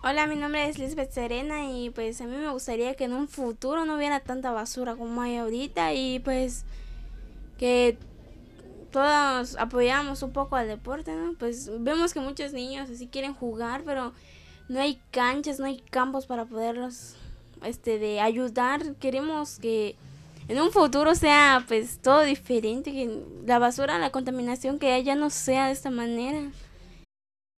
Hola, mi nombre es Lisbeth Serena y pues a mí me gustaría que en un futuro no hubiera tanta basura como hay ahorita y pues que todos apoyamos un poco al deporte, ¿no? Pues vemos que muchos niños así quieren jugar, pero no hay canchas, no hay campos para poderlos este de ayudar. Queremos que en un futuro sea pues todo diferente, que la basura, la contaminación que ya no sea de esta manera.